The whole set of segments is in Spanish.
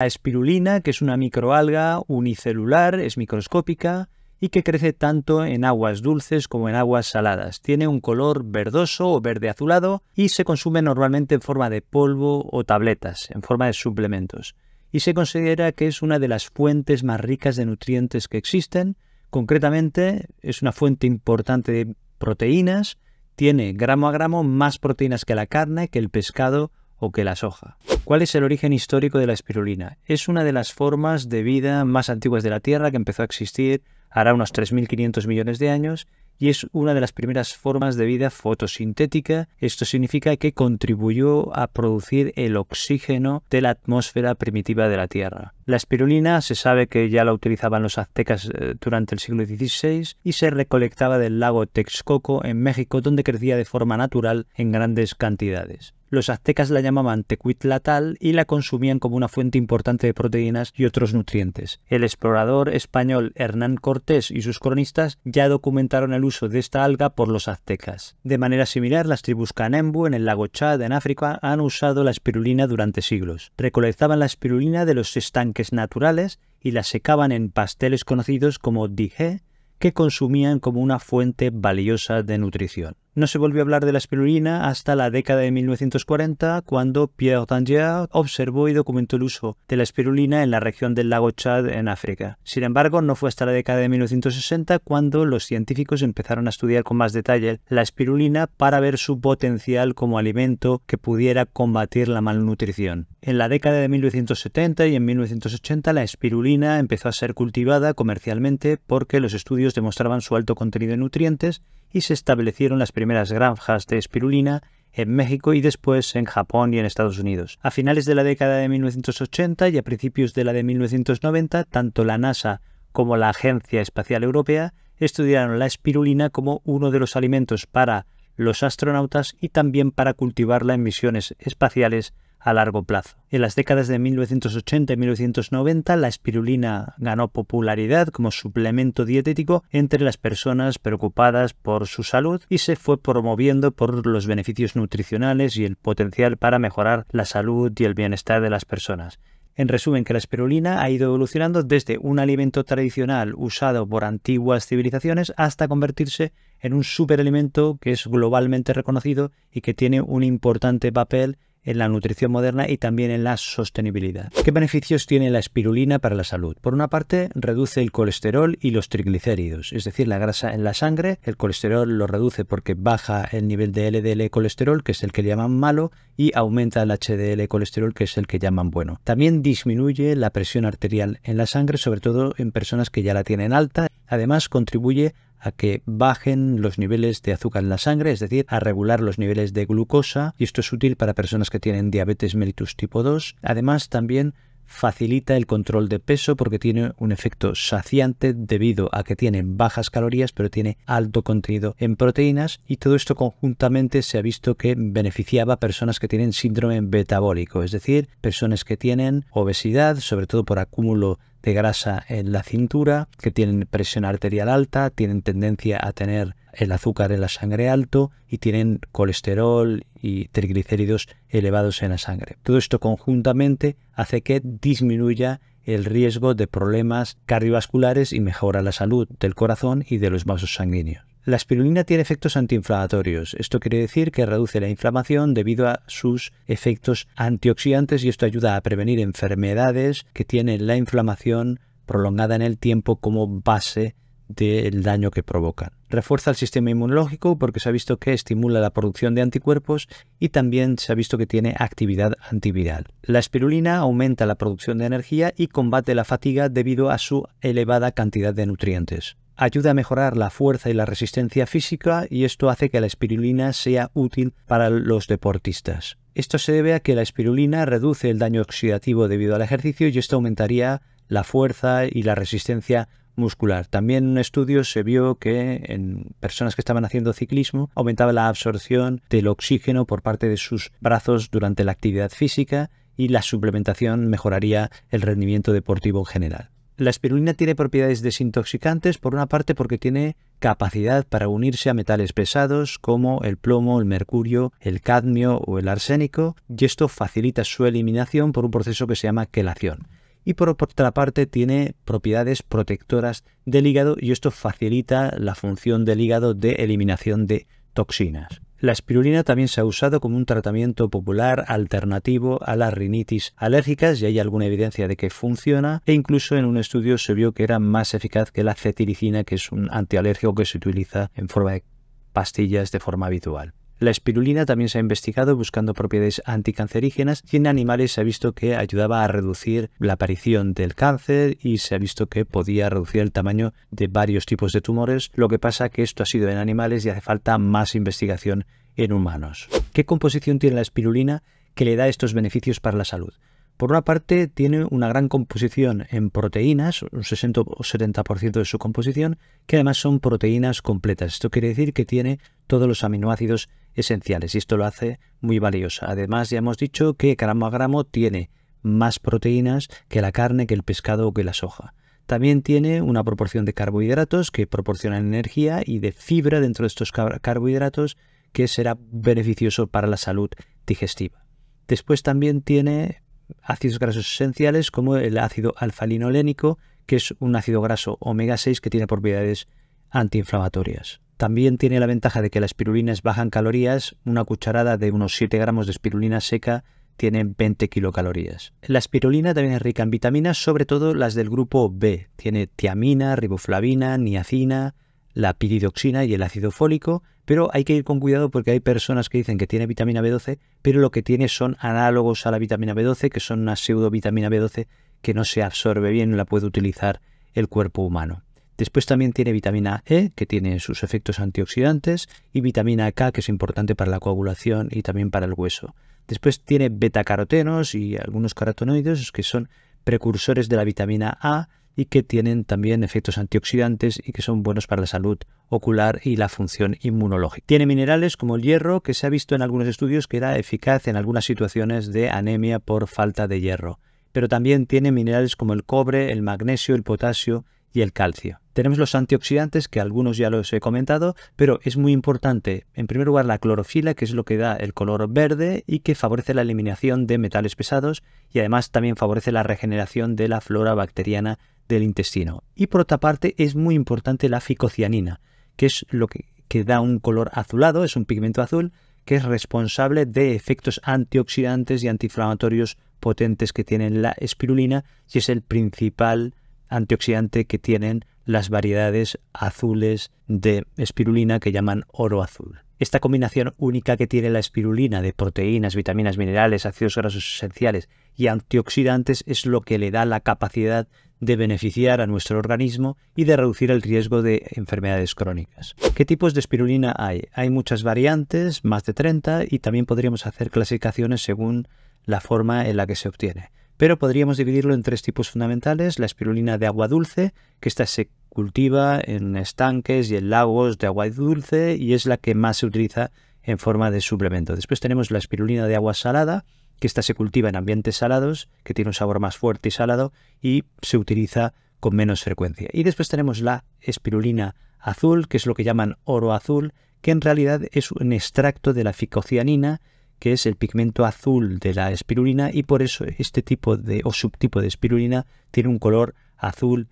La espirulina, que es una microalga unicelular, es microscópica y que crece tanto en aguas dulces como en aguas saladas. Tiene un color verdoso o verde azulado y se consume normalmente en forma de polvo o tabletas, en forma de suplementos. Y se considera que es una de las fuentes más ricas de nutrientes que existen. Concretamente, es una fuente importante de proteínas. Tiene gramo a gramo más proteínas que la carne, que el pescado o que la soja. ¿Cuál es el origen histórico de la espirulina? Es una de las formas de vida más antiguas de la Tierra que empezó a existir hará unos 3.500 millones de años y es una de las primeras formas de vida fotosintética. Esto significa que contribuyó a producir el oxígeno de la atmósfera primitiva de la Tierra. La espirulina se sabe que ya la utilizaban los aztecas eh, durante el siglo XVI y se recolectaba del lago Texcoco en México donde crecía de forma natural en grandes cantidades. Los aztecas la llamaban tecuitlatal y la consumían como una fuente importante de proteínas y otros nutrientes. El explorador español Hernán Cortés y sus cronistas ya documentaron el uso de esta alga por los aztecas. De manera similar, las tribus Kanembu en el lago Chad en África han usado la espirulina durante siglos. Recolectaban la espirulina de los estanques naturales y la secaban en pasteles conocidos como dije, que consumían como una fuente valiosa de nutrición. No se volvió a hablar de la espirulina hasta la década de 1940, cuando Pierre Dangier observó y documentó el uso de la espirulina en la región del lago Chad en África. Sin embargo, no fue hasta la década de 1960 cuando los científicos empezaron a estudiar con más detalle la espirulina para ver su potencial como alimento que pudiera combatir la malnutrición. En la década de 1970 y en 1980 la espirulina empezó a ser cultivada comercialmente porque los estudios demostraban su alto contenido de nutrientes y se establecieron las primeras granjas de espirulina en México y después en Japón y en Estados Unidos. A finales de la década de 1980 y a principios de la de 1990, tanto la NASA como la Agencia Espacial Europea estudiaron la espirulina como uno de los alimentos para los astronautas y también para cultivarla en misiones espaciales a largo plazo. En las décadas de 1980 y 1990 la espirulina ganó popularidad como suplemento dietético entre las personas preocupadas por su salud y se fue promoviendo por los beneficios nutricionales y el potencial para mejorar la salud y el bienestar de las personas. En resumen, que la espirulina ha ido evolucionando desde un alimento tradicional usado por antiguas civilizaciones hasta convertirse en un superalimento que es globalmente reconocido y que tiene un importante papel en la nutrición moderna y también en la sostenibilidad. ¿Qué beneficios tiene la espirulina para la salud? Por una parte, reduce el colesterol y los triglicéridos, es decir, la grasa en la sangre. El colesterol lo reduce porque baja el nivel de LDL colesterol, que es el que llaman malo, y aumenta el HDL colesterol, que es el que llaman bueno. También disminuye la presión arterial en la sangre, sobre todo en personas que ya la tienen alta Además, contribuye a que bajen los niveles de azúcar en la sangre, es decir, a regular los niveles de glucosa, y esto es útil para personas que tienen diabetes mellitus tipo 2. Además, también facilita el control de peso porque tiene un efecto saciante debido a que tiene bajas calorías pero tiene alto contenido en proteínas y todo esto conjuntamente se ha visto que beneficiaba a personas que tienen síndrome metabólico, es decir, personas que tienen obesidad, sobre todo por acúmulo de grasa en la cintura, que tienen presión arterial alta, tienen tendencia a tener el azúcar en la sangre alto y tienen colesterol y triglicéridos elevados en la sangre. Todo esto conjuntamente hace que disminuya el riesgo de problemas cardiovasculares y mejora la salud del corazón y de los vasos sanguíneos. La espirulina tiene efectos antiinflamatorios. Esto quiere decir que reduce la inflamación debido a sus efectos antioxidantes y esto ayuda a prevenir enfermedades que tienen la inflamación prolongada en el tiempo como base del daño que provocan. Refuerza el sistema inmunológico porque se ha visto que estimula la producción de anticuerpos y también se ha visto que tiene actividad antiviral. La espirulina aumenta la producción de energía y combate la fatiga debido a su elevada cantidad de nutrientes ayuda a mejorar la fuerza y la resistencia física y esto hace que la espirulina sea útil para los deportistas. Esto se debe a que la espirulina reduce el daño oxidativo debido al ejercicio y esto aumentaría la fuerza y la resistencia muscular. También en un estudio se vio que en personas que estaban haciendo ciclismo aumentaba la absorción del oxígeno por parte de sus brazos durante la actividad física y la suplementación mejoraría el rendimiento deportivo en general. La espirulina tiene propiedades desintoxicantes, por una parte porque tiene capacidad para unirse a metales pesados como el plomo, el mercurio, el cadmio o el arsénico, y esto facilita su eliminación por un proceso que se llama quelación. Y por otra parte tiene propiedades protectoras del hígado y esto facilita la función del hígado de eliminación de toxinas. La espirulina también se ha usado como un tratamiento popular alternativo a las rinitis alérgicas y hay alguna evidencia de que funciona e incluso en un estudio se vio que era más eficaz que la cetiricina que es un antialérgico que se utiliza en forma de pastillas de forma habitual. La espirulina también se ha investigado buscando propiedades anticancerígenas y en animales se ha visto que ayudaba a reducir la aparición del cáncer y se ha visto que podía reducir el tamaño de varios tipos de tumores. Lo que pasa que esto ha sido en animales y hace falta más investigación en humanos. ¿Qué composición tiene la espirulina que le da estos beneficios para la salud? Por una parte, tiene una gran composición en proteínas, un 60 o 70% de su composición, que además son proteínas completas. Esto quiere decir que tiene todos los aminoácidos esenciales y esto lo hace muy valiosa. Además ya hemos dicho que gramo a gramo tiene más proteínas que la carne, que el pescado o que la soja. También tiene una proporción de carbohidratos que proporcionan energía y de fibra dentro de estos carbohidratos que será beneficioso para la salud digestiva. Después también tiene ácidos grasos esenciales como el ácido alfa-linolénico, que es un ácido graso omega 6 que tiene propiedades antiinflamatorias. También tiene la ventaja de que las espirulina bajan calorías, una cucharada de unos 7 gramos de espirulina seca tiene 20 kilocalorías. La espirulina también es rica en vitaminas, sobre todo las del grupo B. Tiene tiamina, riboflavina, niacina, la piridoxina y el ácido fólico, pero hay que ir con cuidado porque hay personas que dicen que tiene vitamina B12, pero lo que tiene son análogos a la vitamina B12, que son una pseudovitamina B12 que no se absorbe bien, y la puede utilizar el cuerpo humano. Después también tiene vitamina E, que tiene sus efectos antioxidantes, y vitamina K, que es importante para la coagulación y también para el hueso. Después tiene betacarotenos y algunos carotenoides, que son precursores de la vitamina A y que tienen también efectos antioxidantes y que son buenos para la salud ocular y la función inmunológica. Tiene minerales como el hierro, que se ha visto en algunos estudios que era eficaz en algunas situaciones de anemia por falta de hierro. Pero también tiene minerales como el cobre, el magnesio, el potasio, y el calcio. Tenemos los antioxidantes, que algunos ya los he comentado, pero es muy importante, en primer lugar, la clorofila, que es lo que da el color verde y que favorece la eliminación de metales pesados y además también favorece la regeneración de la flora bacteriana del intestino. Y por otra parte, es muy importante la ficocianina, que es lo que, da un color azulado, es un pigmento azul, que es responsable de efectos antioxidantes y antiinflamatorios potentes que tiene la espirulina y es el principal antioxidante que tienen las variedades azules de espirulina que llaman oro azul. Esta combinación única que tiene la espirulina de proteínas, vitaminas, minerales, ácidos grasos esenciales y antioxidantes es lo que le da la capacidad de beneficiar a nuestro organismo y de reducir el riesgo de enfermedades crónicas. ¿Qué tipos de espirulina hay? Hay muchas variantes, más de 30, y también podríamos hacer clasificaciones según la forma en la que se obtiene pero podríamos dividirlo en tres tipos fundamentales. La espirulina de agua dulce, que esta se cultiva en estanques y en lagos de agua dulce y es la que más se utiliza en forma de suplemento. Después tenemos la espirulina de agua salada, que esta se cultiva en ambientes salados, que tiene un sabor más fuerte y salado y se utiliza con menos frecuencia. Y después tenemos la espirulina azul, que es lo que llaman oro azul, que en realidad es un extracto de la ficocianina, que es el pigmento azul de la espirulina y por eso este tipo de o subtipo de espirulina tiene un color azul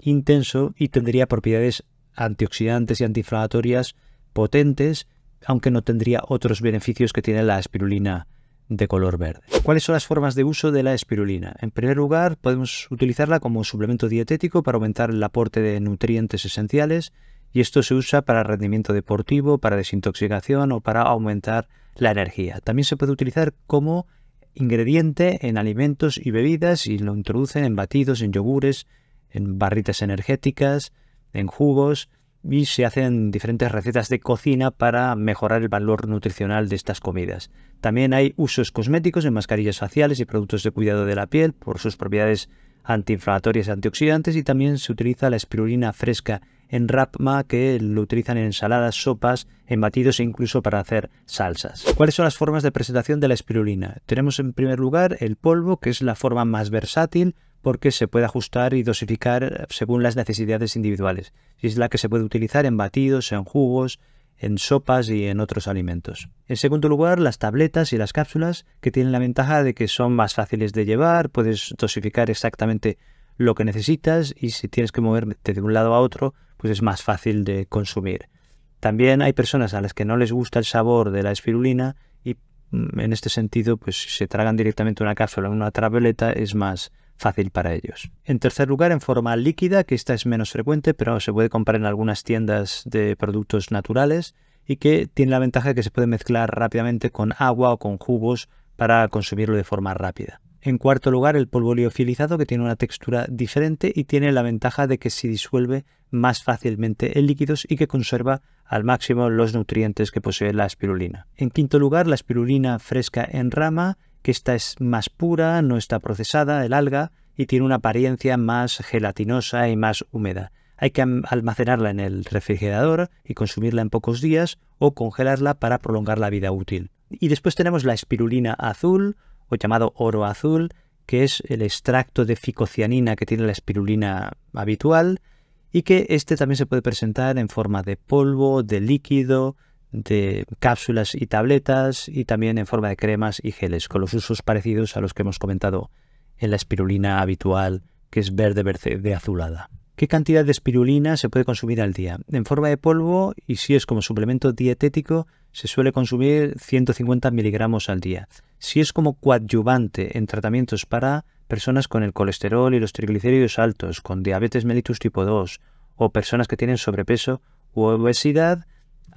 intenso y tendría propiedades antioxidantes y antiinflamatorias potentes, aunque no tendría otros beneficios que tiene la espirulina de color verde. ¿Cuáles son las formas de uso de la espirulina? En primer lugar, podemos utilizarla como suplemento dietético para aumentar el aporte de nutrientes esenciales y esto se usa para rendimiento deportivo, para desintoxicación o para aumentar la energía. También se puede utilizar como ingrediente en alimentos y bebidas y lo introducen en batidos, en yogures, en barritas energéticas, en jugos y se hacen diferentes recetas de cocina para mejorar el valor nutricional de estas comidas. También hay usos cosméticos en mascarillas faciales y productos de cuidado de la piel por sus propiedades antiinflamatorias y antioxidantes y también se utiliza la espirulina fresca en rapma que lo utilizan en ensaladas, sopas, en batidos e incluso para hacer salsas. ¿Cuáles son las formas de presentación de la espirulina? Tenemos en primer lugar el polvo, que es la forma más versátil porque se puede ajustar y dosificar según las necesidades individuales. es la que se puede utilizar en batidos, en jugos, en sopas y en otros alimentos. En segundo lugar, las tabletas y las cápsulas, que tienen la ventaja de que son más fáciles de llevar, puedes dosificar exactamente lo que necesitas y si tienes que moverte de un lado a otro, pues es más fácil de consumir. También hay personas a las que no les gusta el sabor de la espirulina Mm, en este sentido, pues si se tragan directamente una cápsula en una tableta es más fácil para ellos. En tercer lugar, en forma líquida, que esta es menos frecuente, pero se puede comprar en algunas tiendas de productos naturales y que tiene la ventaja de que se puede mezclar rápidamente con agua o con jugos para consumirlo de forma rápida. En cuarto lugar, el polvo liofilizado, que tiene una textura diferente y tiene la ventaja de que se disuelve más fácilmente en líquidos y que conserva al máximo los nutrientes que posee la espirulina. En quinto lugar, la espirulina fresca en rama, que esta es más pura, no está procesada, el alga, y tiene una apariencia más gelatinosa y más húmeda. Hay que almacenarla en el refrigerador y consumirla en pocos días o congelarla para prolongar la vida útil. Y después tenemos la espirulina azul, o llamado oro azul, que es el extracto de ficocianina que tiene la espirulina habitual y que este también se puede presentar en forma de polvo, de líquido, de cápsulas y tabletas y también en forma de cremas y geles, con los usos parecidos a los que hemos comentado en la espirulina habitual, que es verde, verde azulada. ¿Qué cantidad de espirulina se puede consumir al día? En forma de polvo y si es como suplemento dietético, se suele consumir 150 miligramos al día. Si es como coadyuvante en tratamientos para personas con el colesterol y los triglicéridos altos, con diabetes mellitus tipo 2 o personas que tienen sobrepeso u obesidad,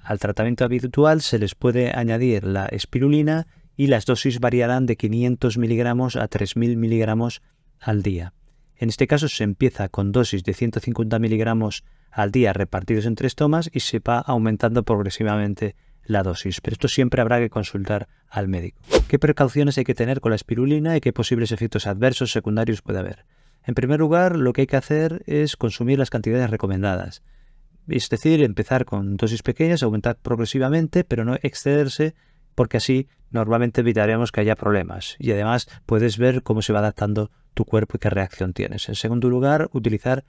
al tratamiento habitual se les puede añadir la espirulina y las dosis variarán de 500 miligramos a 3.000 miligramos al día. En este caso se empieza con dosis de 150 miligramos al día repartidos en tres tomas y se va aumentando progresivamente la dosis, pero esto siempre habrá que consultar al médico. ¿Qué precauciones hay que tener con la espirulina y qué posibles efectos adversos secundarios puede haber? En primer lugar, lo que hay que hacer es consumir las cantidades recomendadas, es decir, empezar con dosis pequeñas, aumentar progresivamente, pero no excederse porque así normalmente evitaremos que haya problemas y además puedes ver cómo se va adaptando tu cuerpo y qué reacción tienes. En segundo lugar, utilizar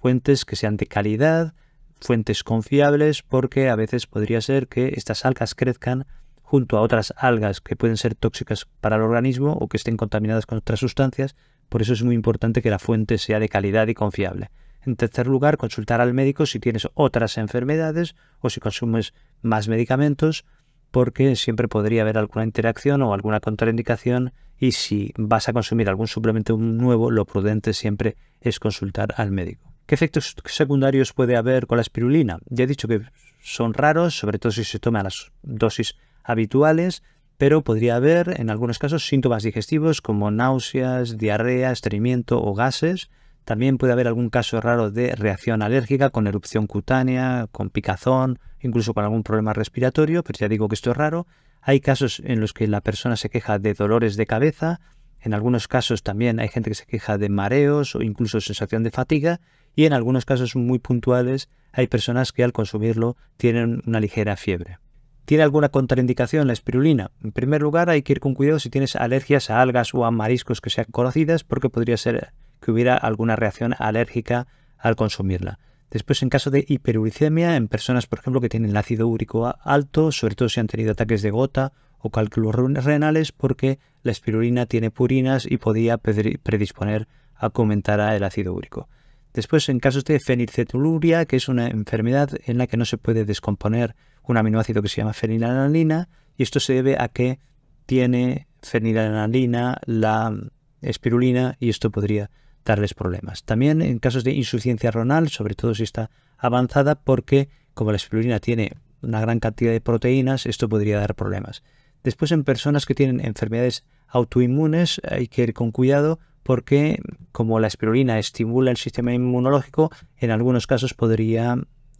fuentes que sean de calidad, fuentes confiables, porque a veces podría ser que estas algas crezcan junto a otras algas que pueden ser tóxicas para el organismo o que estén contaminadas con otras sustancias. Por eso es muy importante que la fuente sea de calidad y confiable. En tercer lugar, consultar al médico si tienes otras enfermedades o si consumes más medicamentos, porque siempre podría haber alguna interacción o alguna contraindicación y si vas a consumir algún suplemento nuevo, lo prudente siempre es consultar al médico. ¿Qué efectos secundarios puede haber con la espirulina? Ya he dicho que son raros, sobre todo si se toman las dosis habituales, pero podría haber en algunos casos síntomas digestivos como náuseas, diarrea, estreñimiento o gases. También puede haber algún caso raro de reacción alérgica con erupción cutánea, con picazón, incluso con algún problema respiratorio, pero ya digo que esto es raro. Hay casos en los que la persona se queja de dolores de cabeza, en algunos casos también hay gente que se queja de mareos o incluso sensación de fatiga y en algunos casos muy puntuales hay personas que al consumirlo tienen una ligera fiebre. ¿Tiene alguna contraindicación la espirulina? En primer lugar hay que ir con cuidado si tienes alergias a algas o a mariscos que sean conocidas porque podría ser que hubiera alguna reacción alérgica al consumirla. Después, en caso de hiperuricemia, en personas, por ejemplo, que tienen el ácido úrico alto, sobre todo si han tenido ataques de gota o cálculos renales, porque la espirulina tiene purinas y podía predisponer a aumentar el ácido úrico. Después, en casos de fenilcetonuria, que es una enfermedad en la que no se puede descomponer un aminoácido que se llama fenilalanina, y esto se debe a que tiene fenilalanina la mm, espirulina y esto podría darles problemas. También en casos de insuficiencia renal, sobre todo si está avanzada, porque como la espirulina tiene una gran cantidad de proteínas, esto podría dar problemas. Después en personas que tienen enfermedades autoinmunes hay que ir con cuidado porque como la espirulina estimula el sistema inmunológico, en algunos casos podría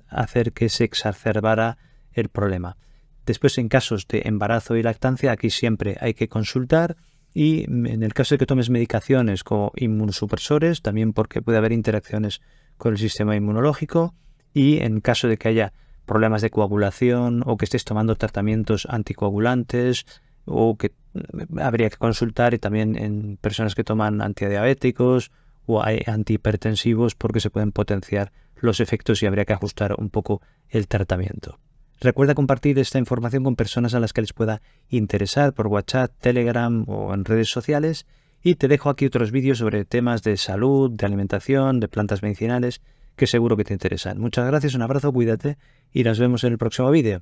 hacer que se exacerbara el problema. Después en casos de embarazo y lactancia, aquí siempre hay que consultar y en el caso de que tomes medicaciones como inmunosupresores, también porque puede haber interacciones con el sistema inmunológico. Y en caso de que haya problemas de coagulación o que estés tomando tratamientos anticoagulantes o que mm, habría que consultar y también en personas que toman antidiabéticos o antihipertensivos porque se pueden potenciar los efectos y habría que ajustar un poco el tratamiento. Recuerda compartir esta información con personas a las que les pueda interesar por WhatsApp, Telegram o en redes sociales. Y te dejo aquí otros vídeos sobre temas de salud, de alimentación, de plantas medicinales, que seguro que te interesan. Muchas gracias, un abrazo, cuídate y nos vemos en el próximo vídeo.